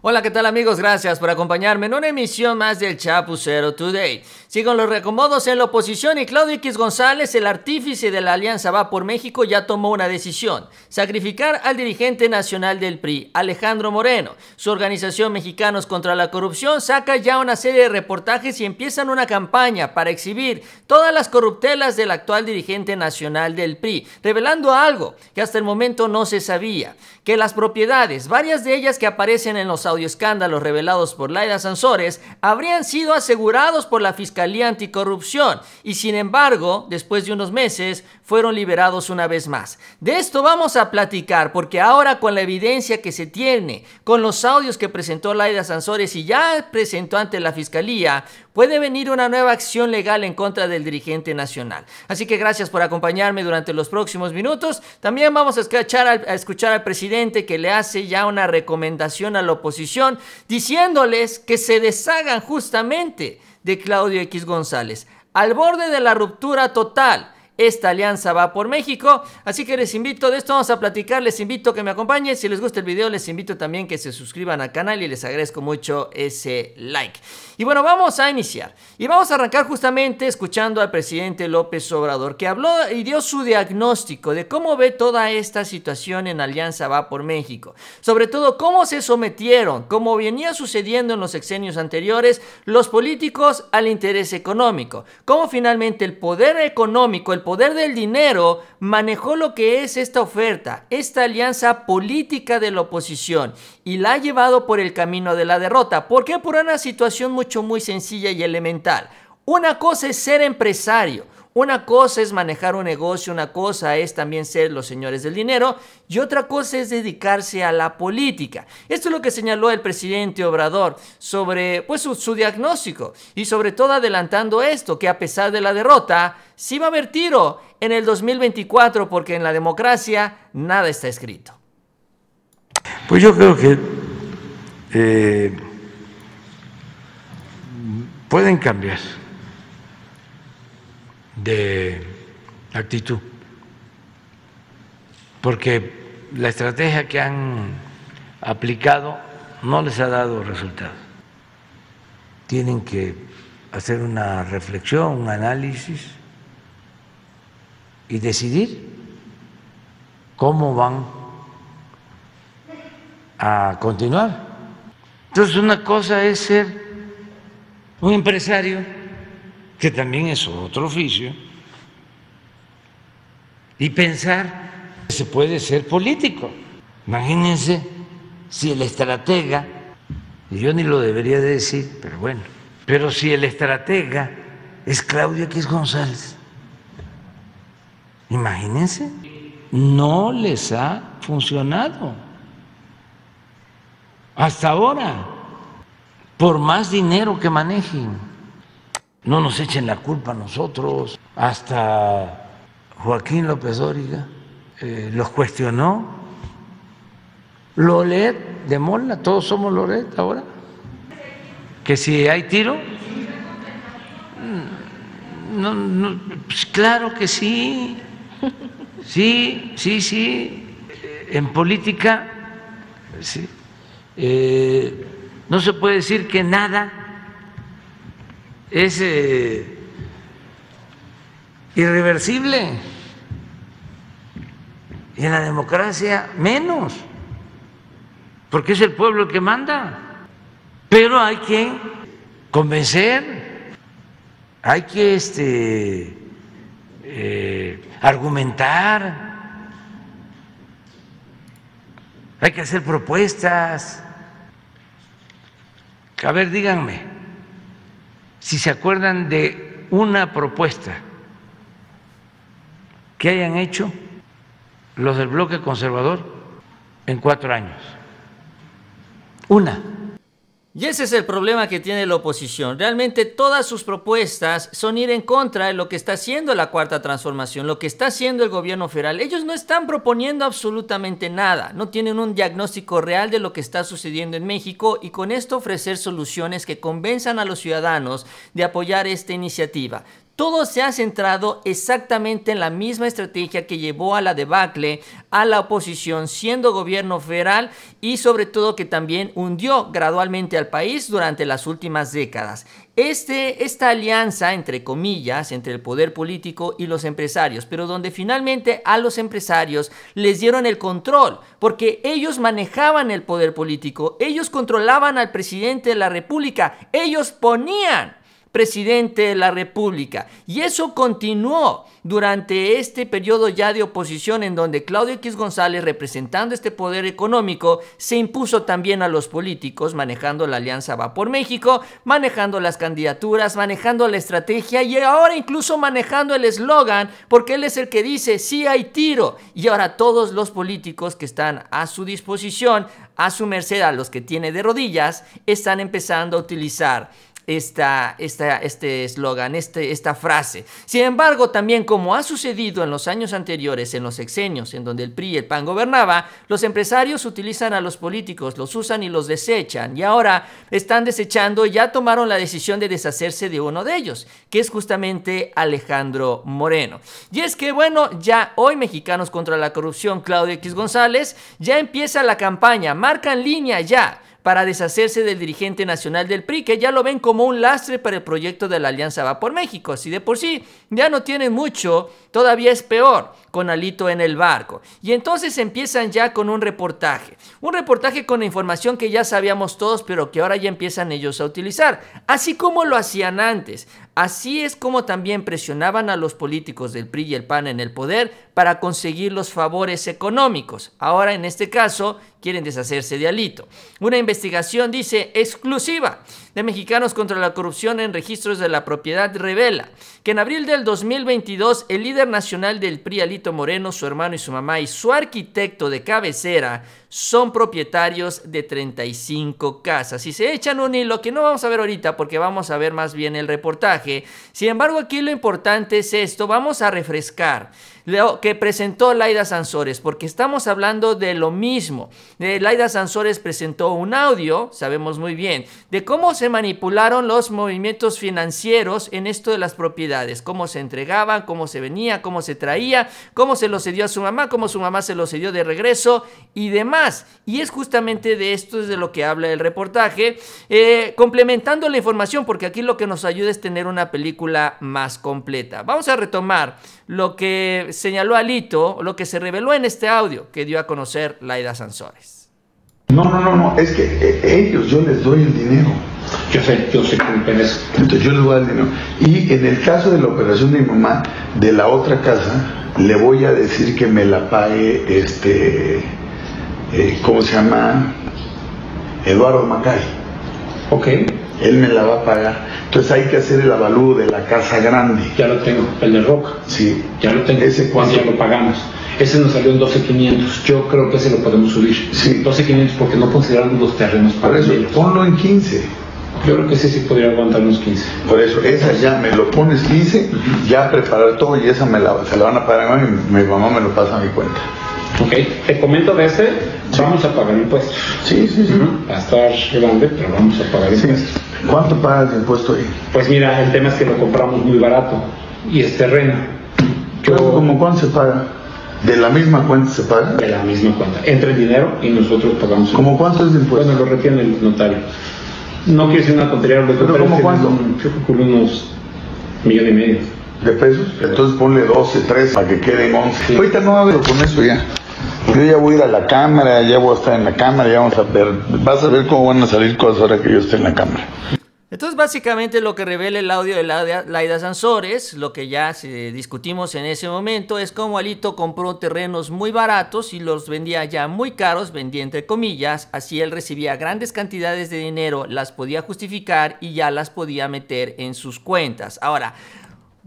Hola, ¿qué tal amigos? Gracias por acompañarme en una emisión más del Chapucero Today. Sigo los recomodos en la oposición y Claudio X González, el artífice de la alianza Va por México, ya tomó una decisión. Sacrificar al dirigente nacional del PRI, Alejandro Moreno. Su organización Mexicanos contra la Corrupción saca ya una serie de reportajes y empiezan una campaña para exhibir todas las corruptelas del actual dirigente nacional del PRI, revelando algo que hasta el momento no se sabía, que las propiedades, varias de ellas que aparecen en los escándalos revelados por Laida Sansores habrían sido asegurados por la Fiscalía Anticorrupción y sin embargo, después de unos meses, fueron liberados una vez más. De esto vamos a platicar porque ahora con la evidencia que se tiene, con los audios que presentó Laida Sansores y ya presentó ante la Fiscalía, puede venir una nueva acción legal en contra del dirigente nacional. Así que gracias por acompañarme durante los próximos minutos. También vamos a escuchar al, escuchar al presidente que le hace ya una recomendación a la oposición diciéndoles que se deshagan justamente de Claudio X González. Al borde de la ruptura total esta alianza va por México. Así que les invito, de esto vamos a platicar, les invito a que me acompañen. Si les gusta el video, les invito también que se suscriban al canal y les agradezco mucho ese like. Y bueno, vamos a iniciar. Y vamos a arrancar justamente escuchando al presidente López Obrador, que habló y dio su diagnóstico de cómo ve toda esta situación en Alianza Va por México. Sobre todo, cómo se sometieron, como venía sucediendo en los sexenios anteriores, los políticos al interés económico. Cómo finalmente el poder económico, el poder del dinero, manejó lo que es esta oferta, esta alianza política de la oposición y la ha llevado por el camino de la derrota. ¿Por qué? Por una situación mucho muy sencilla y elemental. Una cosa es ser empresario. Una cosa es manejar un negocio, una cosa es también ser los señores del dinero y otra cosa es dedicarse a la política. Esto es lo que señaló el presidente Obrador sobre pues, su, diagnóstico y sobre todo adelantando esto, que a pesar de la derrota, sí va a haber tiro en el 2024 porque en la democracia nada está escrito. Pues yo creo que eh, pueden cambiar de actitud, porque la estrategia que han aplicado no les ha dado resultado Tienen que hacer una reflexión, un análisis y decidir cómo van a continuar. Entonces una cosa es ser un empresario que también es otro oficio, y pensar que se puede ser político. Imagínense si el estratega, y yo ni lo debería decir, pero bueno, pero si el estratega es Claudio X González, imagínense, no les ha funcionado hasta ahora, por más dinero que manejen. No nos echen la culpa a nosotros. Hasta Joaquín López Dóriga eh, los cuestionó. ...Lolet de Mola, todos somos Lolet ahora. Que si hay tiro, mm, pues claro que sí, sí, sí, sí, eh, en política sí. Eh, no se puede decir que nada es eh, irreversible. Y en la democracia menos, porque es el pueblo el que manda. Pero hay que convencer, hay que este, eh, argumentar, hay que hacer propuestas. A ver, díganme si se acuerdan de una propuesta que hayan hecho los del bloque conservador en cuatro años. Una. Y ese es el problema que tiene la oposición. Realmente todas sus propuestas son ir en contra de lo que está haciendo la cuarta transformación, lo que está haciendo el gobierno federal. Ellos no están proponiendo absolutamente nada, no tienen un diagnóstico real de lo que está sucediendo en México y con esto ofrecer soluciones que convenzan a los ciudadanos de apoyar esta iniciativa todo se ha centrado exactamente en la misma estrategia que llevó a la debacle a la oposición siendo gobierno federal y sobre todo que también hundió gradualmente al país durante las últimas décadas. Este, esta alianza, entre comillas, entre el poder político y los empresarios, pero donde finalmente a los empresarios les dieron el control, porque ellos manejaban el poder político, ellos controlaban al presidente de la República, ellos ponían presidente de la República. Y eso continuó durante este periodo ya de oposición en donde Claudio X González, representando este poder económico, se impuso también a los políticos, manejando la alianza Va por México, manejando las candidaturas, manejando la estrategia y ahora incluso manejando el eslogan, porque él es el que dice, sí hay tiro. Y ahora todos los políticos que están a su disposición, a su merced, a los que tiene de rodillas, están empezando a utilizar esta, este eslogan, este, esta frase. Sin embargo, también como ha sucedido en los años anteriores, en los sexenios, en donde el PRI y el PAN gobernaba, los empresarios utilizan a los políticos, los usan y los desechan. Y ahora están desechando, ya tomaron la decisión de deshacerse de uno de ellos, que es justamente Alejandro Moreno. Y es que, bueno, ya hoy Mexicanos contra la Corrupción, Claudio X González, ya empieza la campaña, marcan línea ya para deshacerse del dirigente nacional del PRI, que ya lo ven como un lastre para el proyecto de la Alianza Va por México. ...así de por sí ya no tiene mucho, todavía es peor con Alito en el barco. Y entonces empiezan ya con un reportaje. Un reportaje con información que ya sabíamos todos, pero que ahora ya empiezan ellos a utilizar. Así como lo hacían antes. Así es como también presionaban a los políticos del PRI y el PAN en el poder para conseguir los favores económicos. Ahora, en este caso, quieren deshacerse de Alito. Una investigación dice exclusiva de Mexicanos contra la Corrupción en Registros de la Propiedad revela que en abril del 2022 el líder nacional del PRI, Alito Moreno, su hermano y su mamá y su arquitecto de cabecera son propietarios de 35 casas. Y se echan un hilo que no vamos a ver ahorita porque vamos a ver más bien el reportaje. Sin embargo, aquí lo importante es esto, vamos a refrescar que presentó Laida Sansores, porque estamos hablando de lo mismo. Eh, Laida Sansores presentó un audio, sabemos muy bien, de cómo se manipularon los movimientos financieros en esto de las propiedades, cómo se entregaban, cómo se venía, cómo se traía, cómo se lo cedió a su mamá, cómo su mamá se lo cedió de regreso y demás. Y es justamente de esto es de lo que habla el reportaje, eh, complementando la información, porque aquí lo que nos ayuda es tener una película más completa. Vamos a retomar lo que señaló Alito, lo que se reveló en este audio que dio a conocer Laida Sansores. No, no, no, no, es que eh, ellos, yo les doy el dinero. Yo sé, yo sé que me Entonces yo les voy a dinero. Y en el caso de la operación de mi mamá, de la otra casa, le voy a decir que me la pague este, eh, ¿cómo se llama? Eduardo Macay. Ok. Él me la va a pagar. Entonces hay que hacer el avalúo de la casa grande. Ya lo tengo, el de Roca. Sí. Ya lo tengo. Ese cuánto ya lo pagamos. Ese nos salió en 12.500. Yo creo que ese lo podemos subir. Sí. 12.500 porque no consideramos los terrenos para Por eso, ponlo en 15. Yo creo que sí, sí podría aguantar unos 15. Por eso, esa ya me lo pones 15, ya preparar todo y esa me la, se la van a pagar a mi, mi mamá me lo pasa a mi cuenta. Ok, te comento de este, Vamos a pagar impuestos. Sí, sí, sí. Va a estar grande, pero vamos a pagar impuestos. ¿Cuánto pagas de impuesto ahí? Pues mira, el tema es que lo compramos muy barato y es terreno. ¿Cómo cuánto se paga? ¿De la misma cuenta se paga? De la misma cuenta. entre el dinero y nosotros pagamos. ¿Cómo cuánto es de impuesto? Bueno, lo retiene el notario. No quiero decir una tontería, que ¿Pero cómo cuánto? Yo calculo unos millones y medio. ¿De pesos? Entonces ponle 12, 13 para que quede 11. Ahorita no hablo con eso ya. Yo ya voy a ir a la cámara, ya voy a estar en la cámara, ya vamos a ver, vas a ver cómo van a salir cosas ahora que yo esté en la cámara. Entonces, básicamente lo que revela el audio de Laida Sansores, lo que ya eh, discutimos en ese momento, es cómo Alito compró terrenos muy baratos y los vendía ya muy caros, vendía entre comillas, así él recibía grandes cantidades de dinero, las podía justificar y ya las podía meter en sus cuentas. Ahora,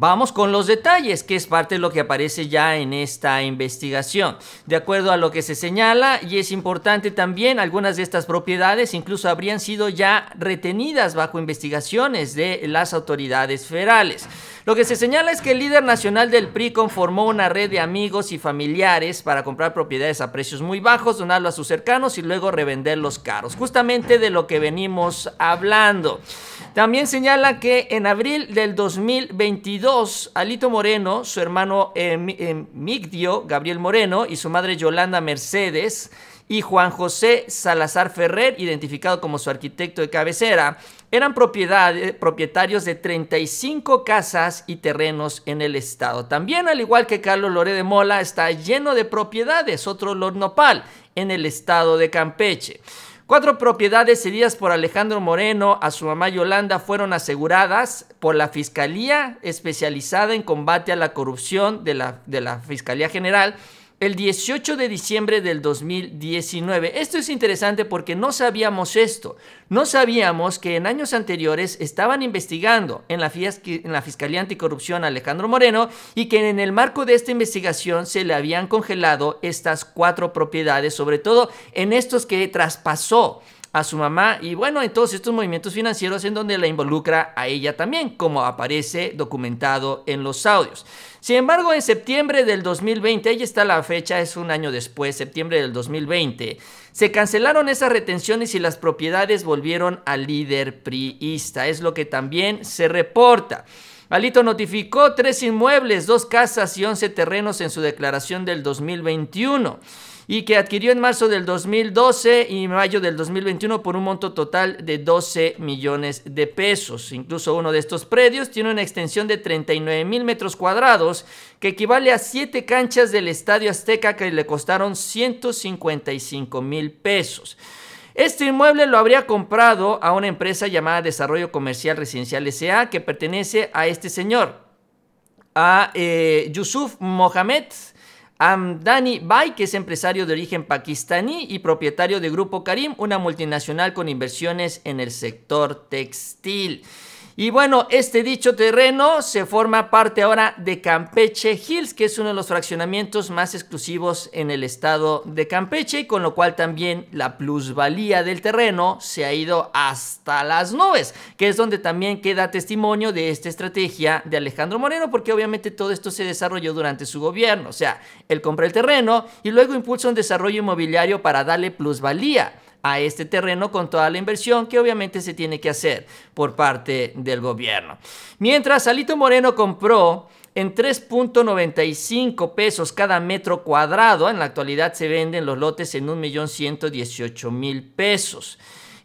Vamos con los detalles, que es parte de lo que aparece ya en esta investigación. De acuerdo a lo que se señala, y es importante también, algunas de estas propiedades incluso habrían sido ya retenidas bajo investigaciones de las autoridades federales. Lo que se señala es que el líder nacional del PRI conformó una red de amigos y familiares para comprar propiedades a precios muy bajos, donarlo a sus cercanos y luego revenderlos caros. Justamente de lo que venimos hablando. También señala que en abril del 2022, Alito Moreno, su hermano eh, eh, Migdio, Gabriel Moreno, y su madre Yolanda Mercedes, y Juan José Salazar Ferrer, identificado como su arquitecto de cabecera, eran propietarios de 35 casas y terrenos en el estado. También, al igual que Carlos Loré de Mola, está lleno de propiedades, otro Lord Nopal, en el estado de Campeche. Cuatro propiedades cedidas por Alejandro Moreno a su mamá Yolanda fueron aseguradas por la Fiscalía Especializada en Combate a la Corrupción de la, de la Fiscalía General el 18 de diciembre del 2019. Esto es interesante porque no sabíamos esto. No sabíamos que en años anteriores estaban investigando en la, en la Fiscalía Anticorrupción a Alejandro Moreno y que en el marco de esta investigación se le habían congelado estas cuatro propiedades, sobre todo en estos que traspasó a su mamá y bueno, en todos estos movimientos financieros en donde la involucra a ella también, como aparece documentado en los audios. Sin embargo, en septiembre del 2020, ahí está la fecha, es un año después, septiembre del 2020, se cancelaron esas retenciones y las propiedades volvieron al líder priista, es lo que también se reporta. Alito notificó tres inmuebles, dos casas y 11 terrenos en su declaración del 2021 y que adquirió en marzo del 2012 y mayo del 2021 por un monto total de 12 millones de pesos. Incluso uno de estos predios tiene una extensión de 39 mil metros cuadrados que equivale a 7 canchas del Estadio Azteca que le costaron 155 mil pesos. Este inmueble lo habría comprado a una empresa llamada Desarrollo Comercial Residencial SA que pertenece a este señor, a eh, Yusuf Mohamed, Amdani Bai, que es empresario de origen pakistaní y propietario de Grupo Karim, una multinacional con inversiones en el sector textil. Y bueno, este dicho terreno se forma parte ahora de Campeche Hills, que es uno de los fraccionamientos más exclusivos en el estado de Campeche, con lo cual también la plusvalía del terreno se ha ido hasta las nubes, que es donde también queda testimonio de esta estrategia de Alejandro Moreno, porque obviamente todo esto se desarrolló durante su gobierno, o sea, él compra el terreno y luego impulsa un desarrollo inmobiliario para darle plusvalía a este terreno con toda la inversión que obviamente se tiene que hacer por parte del gobierno. Mientras, Alito Moreno compró en 3.95 pesos cada metro cuadrado. En la actualidad se venden los lotes en 1.118.000 pesos.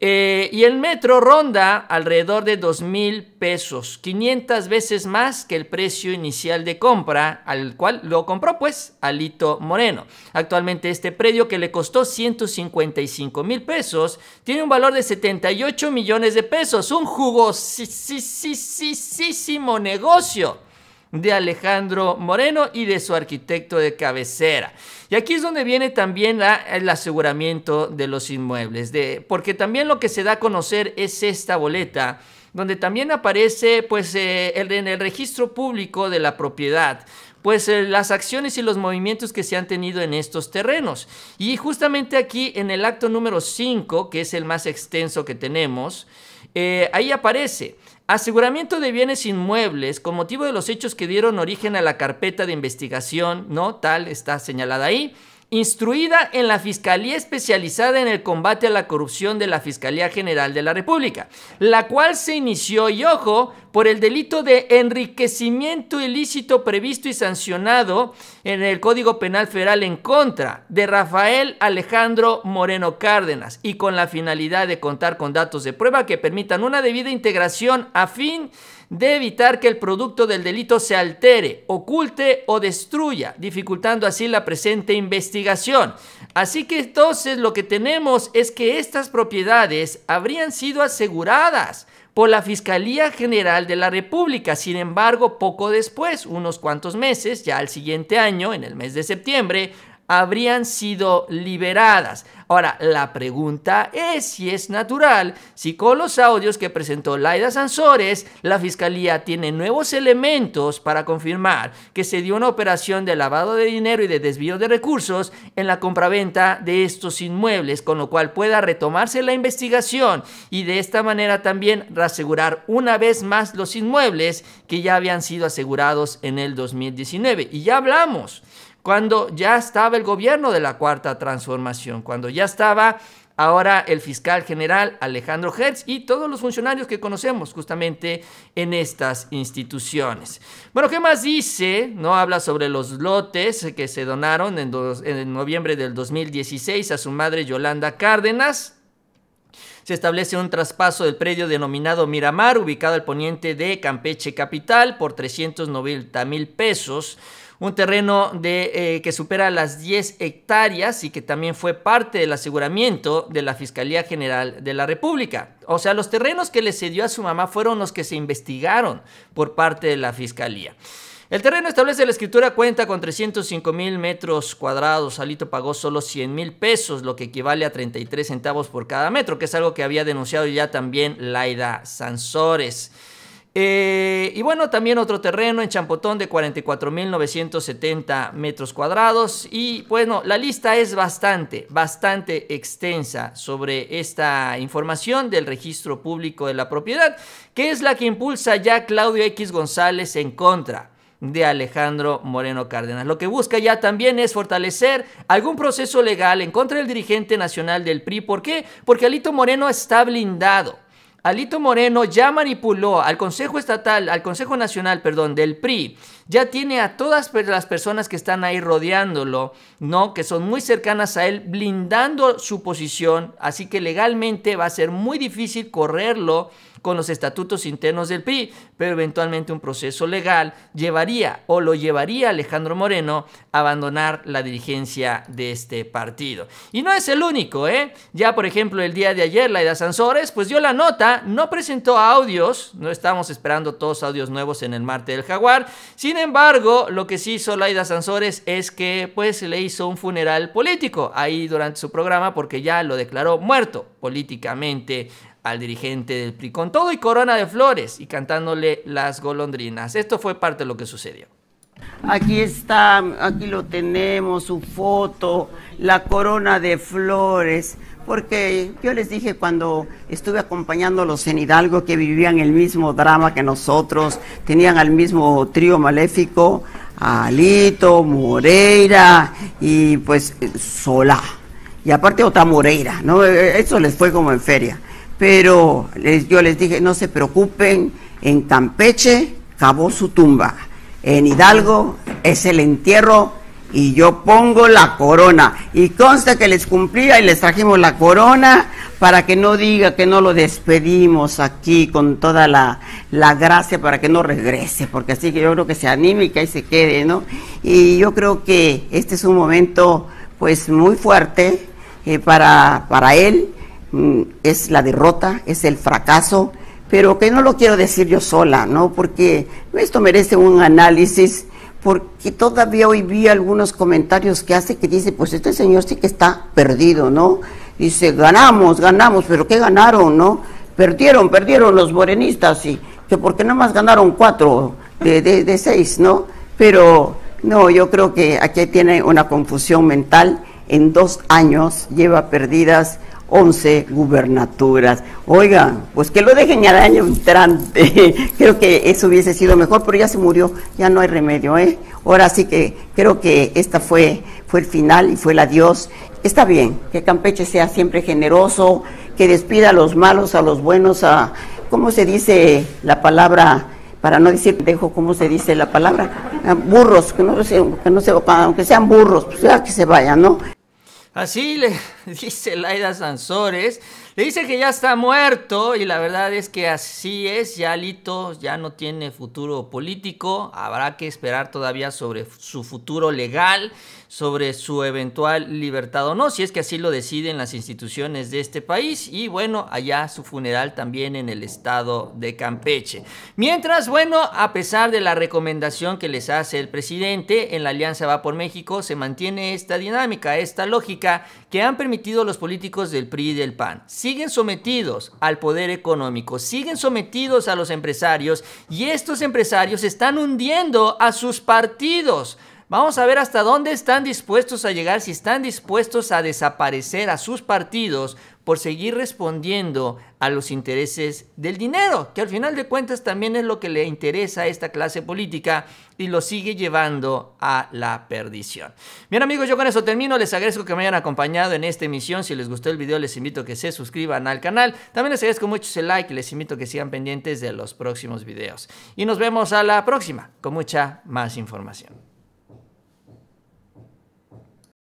Eh, y el metro ronda alrededor de 2 mil pesos, 500 veces más que el precio inicial de compra al cual lo compró pues Alito Moreno. Actualmente este predio que le costó 155 mil pesos tiene un valor de 78 millones de pesos, un jugosísimo negocio de Alejandro Moreno y de su arquitecto de cabecera. Y aquí es donde viene también el aseguramiento de los inmuebles, de, porque también lo que se da a conocer es esta boleta donde también aparece pues eh, en el registro público de la propiedad pues eh, las acciones y los movimientos que se han tenido en estos terrenos. Y justamente aquí en el acto número 5, que es el más extenso que tenemos, eh, ahí aparece. Aseguramiento de bienes inmuebles con motivo de los hechos que dieron origen a la carpeta de investigación, ¿no? Tal está señalada ahí instruida en la Fiscalía Especializada en el Combate a la Corrupción de la Fiscalía General de la República, la cual se inició, y ojo, por el delito de enriquecimiento ilícito previsto y sancionado en el Código Penal Federal en contra de Rafael Alejandro Moreno Cárdenas y con la finalidad de contar con datos de prueba que permitan una debida integración a fin de evitar que el producto del delito se altere, oculte o destruya, dificultando así la presente investigación. Así que entonces lo que tenemos es que estas propiedades habrían sido aseguradas por la Fiscalía General de la República. Sin embargo, poco después, unos cuantos meses, ya al siguiente año, en el mes de septiembre, habrían sido liberadas. Ahora, la pregunta es si es natural, si con los audios que presentó Laida Sansores, la Fiscalía tiene nuevos elementos para confirmar que se dio una operación de lavado de dinero y de desvío de recursos en la compraventa de estos inmuebles, con lo cual pueda retomarse la investigación y de esta manera también reasegurar una vez más los inmuebles que ya habían sido asegurados en el 2019. Y ya hablamos cuando ya estaba el gobierno de la Cuarta Transformación, cuando ya estaba ahora el fiscal general Alejandro Hertz y todos los funcionarios que conocemos justamente en estas instituciones. Bueno, ¿qué más dice? No habla sobre los lotes que se donaron en, en noviembre del 2016 a su madre Yolanda Cárdenas, se establece un traspaso del predio denominado Miramar, ubicado al poniente de Campeche Capital, por 390 mil pesos un terreno de, eh, que supera las 10 hectáreas y que también fue parte del aseguramiento de la Fiscalía General de la República. O sea, los terrenos que le cedió a su mamá fueron los que se investigaron por parte de la Fiscalía. El terreno establece la escritura cuenta con 305 mil metros cuadrados. Alito pagó solo 100 mil pesos, lo que equivale a 33 centavos por cada metro, que es algo que había denunciado ya también Laida Sansores. Eh, y bueno, también otro terreno en Champotón de 44.970 metros cuadrados. Y bueno, la lista es bastante, bastante extensa sobre esta información del registro público de la propiedad, que es la que impulsa ya Claudio X González en contra de Alejandro Moreno Cárdenas. Lo que busca ya también es fortalecer algún proceso legal en contra del dirigente nacional del PRI. ¿Por qué? Porque Alito Moreno está blindado Alito Moreno ya manipuló al Consejo Estatal, al Consejo Nacional, perdón, del PRI ya tiene a todas las personas que están ahí rodeándolo, ¿no? Que son muy cercanas a él, blindando su posición, así que legalmente va a ser muy difícil correrlo con los estatutos internos del PRI, pero eventualmente un proceso legal llevaría o lo llevaría Alejandro Moreno a abandonar la dirigencia de este partido. Y no es el único, ¿eh? Ya, por ejemplo, el día de ayer, Laida Sansores, pues dio la nota, no presentó audios, no estamos esperando todos audios nuevos en el Marte del Jaguar, sino sin embargo, lo que sí hizo Laida Sansores es que pues le hizo un funeral político ahí durante su programa porque ya lo declaró muerto políticamente al dirigente del PRI con todo y corona de flores y cantándole las golondrinas. Esto fue parte de lo que sucedió. Aquí está, aquí lo tenemos, su foto, la corona de flores porque yo les dije cuando estuve acompañándolos en Hidalgo que vivían el mismo drama que nosotros, tenían al mismo trío maléfico, Alito, Moreira y pues Sola. Y aparte otra Moreira, ¿no? E, e, eso les fue como en feria. Pero yo les dije, no se preocupen, en Campeche cavó su tumba, en Hidalgo es el entierro y yo pongo la corona. Y consta que les cumplía y les trajimos la corona para que no diga que no lo despedimos aquí con toda la, gracia para que no regrese, porque así que yo creo que se anime y que ahí se quede, ¿no? Y yo creo que este es un momento pues muy fuerte eh, para, para él, mm, es la derrota, es el fracaso, pero que no lo quiero decir yo sola, ¿no? Porque esto merece un análisis porque todavía hoy vi algunos comentarios que hace que dice, pues este señor sí que está perdido, ¿no? Dice, ganamos, ganamos, pero ¿qué ganaron, no? Perdieron, perdieron los morenistas, y que porque nada más ganaron cuatro de, de, de seis, ¿no? Pero no, yo creo que aquí tiene una confusión mental, en dos años lleva perdidas 11 gubernaturas. Oiga, pues que lo dejen al año entrante. creo que eso hubiese sido mejor, pero ya se murió, ya no hay remedio, ¿eh? Ahora sí que creo que esta fue, fue el final y fue el adiós. Está bien, que Campeche sea siempre generoso, que despida a los malos, a los buenos, a, ¿cómo se dice la palabra? Para no decir, dejo, ¿cómo se dice la palabra? Ah, burros, que no, se, que no se, aunque sean burros, pues ya que se vayan, ¿no? Así le dice Laida Sansores. Le dice que ya está muerto y la verdad es que así es. Ya Lito ya no tiene futuro político. Habrá que esperar todavía sobre su futuro legal sobre su eventual libertad o no, si es que así lo deciden las instituciones de este país. Y bueno, allá su funeral también en el estado de Campeche. Mientras, bueno, a pesar de la recomendación que les hace el presidente, en la Alianza Va por México se mantiene esta dinámica, esta lógica que han permitido los políticos del PRI y del PAN. Siguen sometidos al poder económico, siguen sometidos a los empresarios y estos empresarios están hundiendo a sus partidos. Vamos a ver hasta dónde están dispuestos a llegar, si están dispuestos a desaparecer a sus partidos por seguir respondiendo a los intereses del dinero, que al final de cuentas también es lo que le interesa a esta clase política y lo sigue llevando a la perdición. Bien amigos, yo con eso termino. Les agradezco que me hayan acompañado en esta emisión. Si les gustó el video, les invito a que se suscriban al canal. También les agradezco mucho ese like y les invito a que sigan pendientes de los próximos videos. Y nos vemos a la próxima con mucha más información.